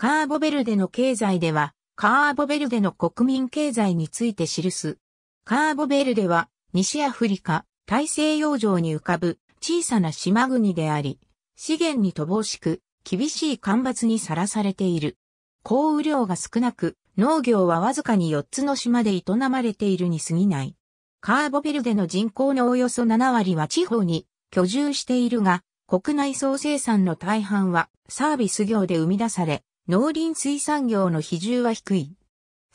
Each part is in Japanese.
カーボベルデの経済では、カーボベルデの国民経済について記す。カーボベルデは、西アフリカ、大西洋上に浮かぶ小さな島国であり、資源に乏しく、厳しい干ばつにさらされている。降雨量が少なく、農業はわずかに4つの島で営まれているに過ぎない。カーボベルデの人口のおよそ7割は地方に居住しているが、国内総生産の大半はサービス業で生み出され、農林水産業の比重は低い。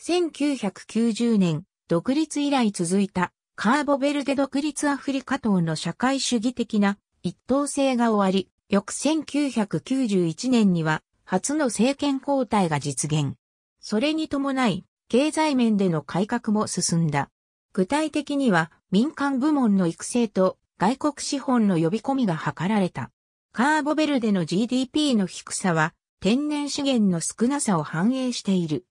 1990年、独立以来続いた、カーボベルデ独立アフリカ等の社会主義的な一党制が終わり、翌1991年には、初の政権交代が実現。それに伴い、経済面での改革も進んだ。具体的には、民間部門の育成と外国資本の呼び込みが図られた。カーボベルデの GDP の低さは天然資源の少なさを反映している。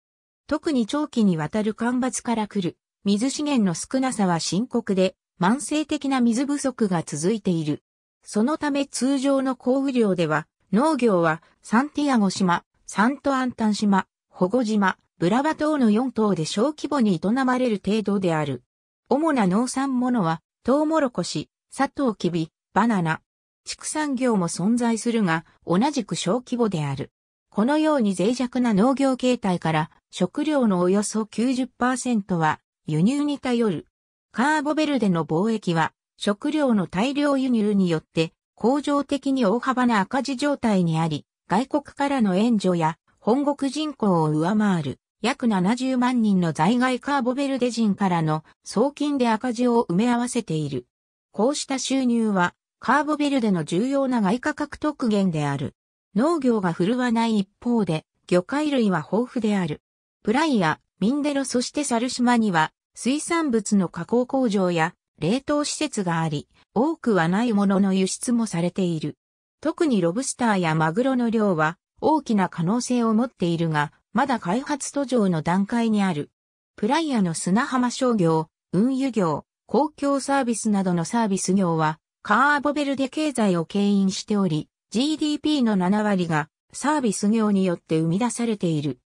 特に長期にわたる干ばつから来る水資源の少なさは深刻で慢性的な水不足が続いている。そのため通常の降雨量では農業はサンティアゴ島、サントアンタン島、保護島、ブラバ島の4島で小規模に営まれる程度である。主な農産物はトウモロコシ、サトウキビ、バナナ。畜産業も存在するが同じく小規模である。このように脆弱な農業形態から食料のおよそ90%は輸入に頼る。カーボベルデの貿易は食料の大量輸入によって工場的に大幅な赤字状態にあり、外国からの援助や本国人口を上回る約70万人の在外カーボベルデ人からの送金で赤字を埋め合わせている。こうした収入はカーボベルデの重要な外貨獲得源である。農業が振るわない一方で、魚介類は豊富である。プライア、ミンデロそして猿島には、水産物の加工工場や冷凍施設があり、多くはないものの輸出もされている。特にロブスターやマグロの量は大きな可能性を持っているが、まだ開発途上の段階にある。プライアの砂浜商業、運輸業、公共サービスなどのサービス業は、カーボベルデ経済を牽引しており、GDP の7割がサービス業によって生み出されている。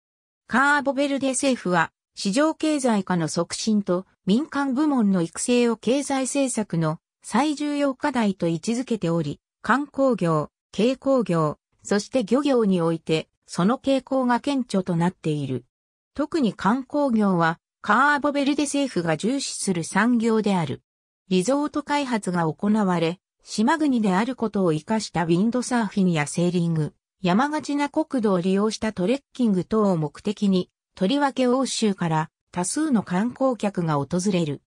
カーボベルデ政府は市場経済化の促進と民間部門の育成を経済政策の最重要課題と位置づけており、観光業、軽工業、そして漁業においてその傾向が顕著となっている。特に観光業はカーボベルデ政府が重視する産業である。リゾート開発が行われ、島国であることを活かしたウィンドサーフィンやセーリング、山がちな国土を利用したトレッキング等を目的に、とりわけ欧州から多数の観光客が訪れる。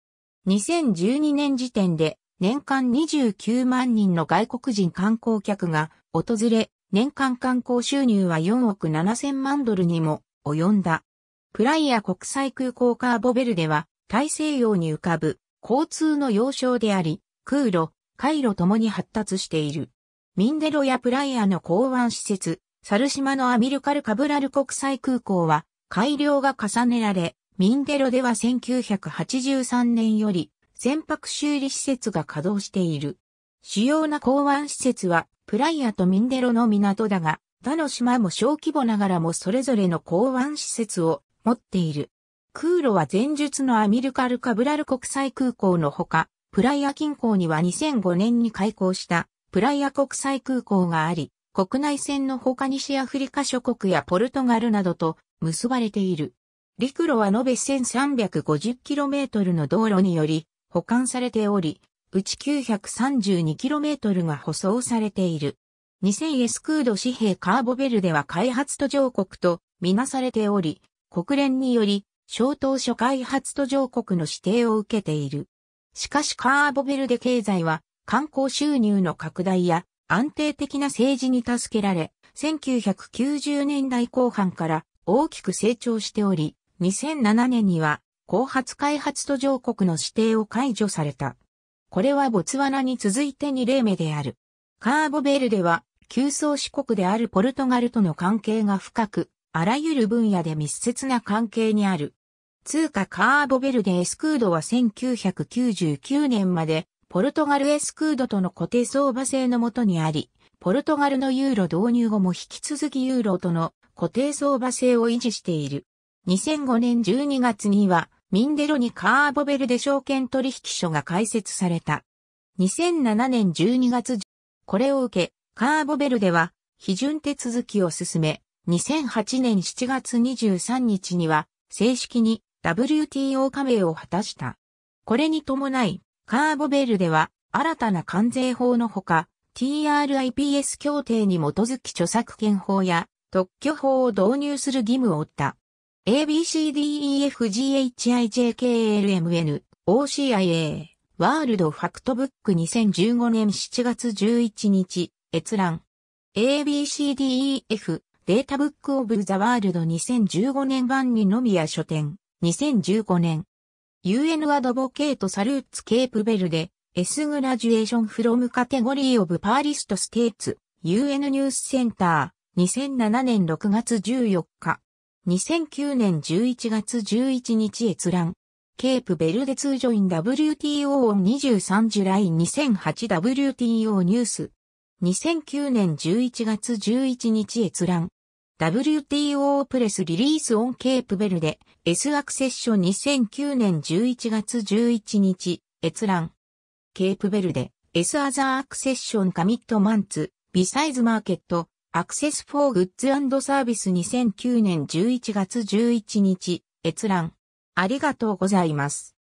2012年時点で年間29万人の外国人観光客が訪れ、年間観光収入は4億7千万ドルにも及んだ。プライア国際空港カーボベルでは大西洋に浮かぶ交通の要衝であり、空路、回路ともに発達している。ミンデロやプライアの港湾施設、サル島のアミルカル・カブラル国際空港は改良が重ねられ、ミンデロでは1983年より船舶修理施設が稼働している。主要な港湾施設はプライアとミンデロの港だが、他の島も小規模ながらもそれぞれの港湾施設を持っている。空路は前述のアミルカル・カブラル国際空港のほか、プライア近郊には2005年に開港したプライア国際空港があり、国内線の他西アフリカ諸国やポルトガルなどと結ばれている。陸路は延べ 1350km の道路により保管されており、うち 932km が舗装されている。2000エスクード紙幣カーボベルデは開発途上国とみなされており、国連により、小島諸開発途上国の指定を受けている。しかしカーボベルデ経済は観光収入の拡大や安定的な政治に助けられ、1990年代後半から大きく成長しており、2007年には後発開発途上国の指定を解除された。これはボツワナに続いて2例目である。カーボベルデは、旧宗主国であるポルトガルとの関係が深く、あらゆる分野で密接な関係にある。通貨カーボベルデエスクードは1999年までポルトガルエスクードとの固定相場制のもとにあり、ポルトガルのユーロ導入後も引き続きユーロとの固定相場制を維持している。2005年12月にはミンデロにカーボベルデ証券取引所が開設された。2007年12月、これを受け、カーボベルデは批准手続きを進め、2008年7月23日には正式に WTO 加盟を果たした。これに伴い、カーボベルでは新たな関税法のほか、TRIPS 協定に基づき著作権法や特許法を導入する義務を負った。ABCDEFGHIJKLMN OCIA ワールドファクトブック2015年7月11日閲覧 ABCDEF データブックオブザワールド2015年版にのみや書店2015年。UN アドボケートサルーツケープベルデ、S グラジュエーションフロムカテゴリーオブパーリストステーツ、UN ニュースセンター、2007年6月14日。2009年11月11日閲覧。ケープベルデ通ジョイン WTO 23ジュライ 2008WTO ニュース。2009年11月11日閲覧。WTO プレスリリースオンケープベルデ S アクセッション2009年11月11日閲覧ケープベルデ S アザーアクセッションカミットマンツビサイズマーケットアクセスフォーグッズサービス2009年11月11日閲覧ありがとうございます。